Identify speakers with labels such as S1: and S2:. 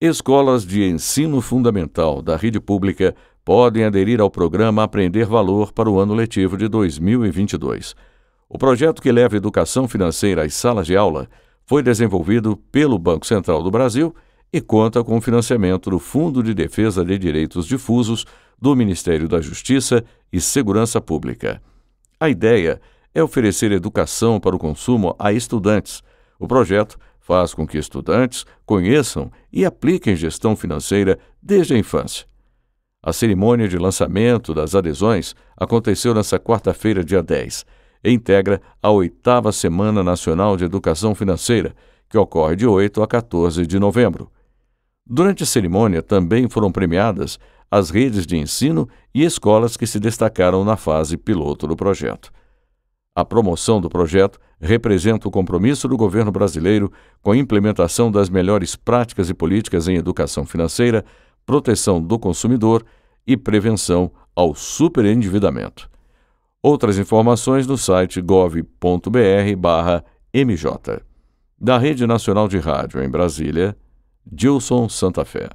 S1: Escolas de ensino fundamental da rede pública podem aderir ao programa Aprender Valor para o ano letivo de 2022. O projeto que leva educação financeira às salas de aula foi desenvolvido pelo Banco Central do Brasil e conta com o financiamento do Fundo de Defesa de Direitos Difusos do Ministério da Justiça e Segurança Pública. A ideia é oferecer educação para o consumo a estudantes. O projeto faz com que estudantes conheçam e apliquem gestão financeira desde a infância. A cerimônia de lançamento das adesões aconteceu nesta quarta-feira, dia 10, e integra a oitava Semana Nacional de Educação Financeira, que ocorre de 8 a 14 de novembro. Durante a cerimônia também foram premiadas as redes de ensino e escolas que se destacaram na fase piloto do projeto. A promoção do projeto representa o compromisso do governo brasileiro com a implementação das melhores práticas e políticas em educação financeira, proteção do consumidor e prevenção ao superendividamento. Outras informações no site gov.br/mj. Da Rede Nacional de Rádio em Brasília, Dilson Santa Fé.